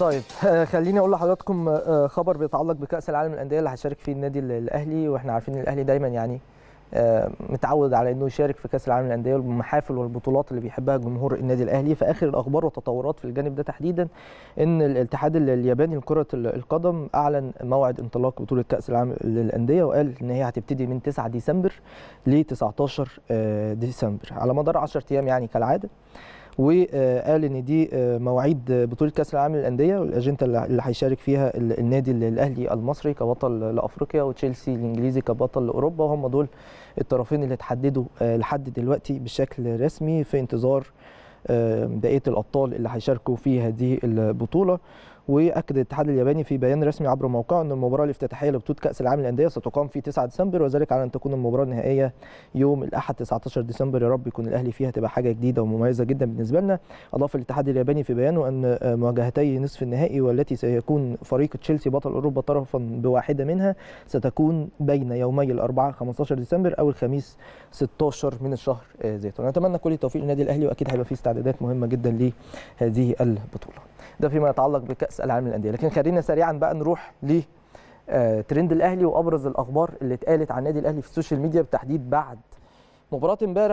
طيب خليني اقول لحضراتكم آه، آه، خبر بيتعلق بكاس العالم للانديه اللي هيشارك فيه النادي الاهلي واحنا عارفين الاهلي دايما يعني آه، متعود على انه يشارك في كاس العالم للانديه والمحافل والبطولات اللي بيحبها جمهور النادي الاهلي فاخر الاخبار والتطورات في الجانب ده تحديدا ان الاتحاد الياباني لكره القدم اعلن موعد انطلاق بطوله كاس العالم للانديه وقال ان هي هتبتدي من 9 ديسمبر ل 19 ديسمبر على مدار 10 ايام يعني كالعاده وقال ان دي آه، مواعيد بطوله كاس العالم للانديه والاجنده اللي هيشارك فيها النادي الاهلي المصري كبطل لافريقيا وتشيلسي الانجليزي كبطل لاوروبا وهم دول الطرفين اللي اتحددوا آه، لحد دلوقتي بشكل رسمي في انتظار دقيقه آه، الابطال اللي هيشاركوا في هذه البطوله واكد الاتحاد الياباني في بيان رسمي عبر موقعه ان المباراه الافتتاحيه لبطوله كاس العالم للانديه ستقام في 9 ديسمبر وذلك على ان تكون المباراه النهائيه يوم الاحد 19 ديسمبر يا رب يكون الاهلي فيها تبقى حاجه جديده ومميزه جدا بالنسبه لنا اضاف الاتحاد الياباني في بيانه ان مواجهتي نصف النهائي والتي سيكون فريق تشيلسي بطل اوروبا طرفا بواحده منها ستكون بين يومي الاربعاء 15 ديسمبر او الخميس 16 من الشهر ذاته نتمنى كل التوفيق للنادي الاهلي واكيد هيبقى في استعدادات مهمه جدا لهذه البطوله ده فيما يتعلق بكاس العالم للانديه لكن خلينا سريعا بقى نروح ل آه، ترند الاهلي وابرز الاخبار اللي اتقالت عن النادي الاهلي في السوشيال ميديا بالتحديد بعد مباراه امبارح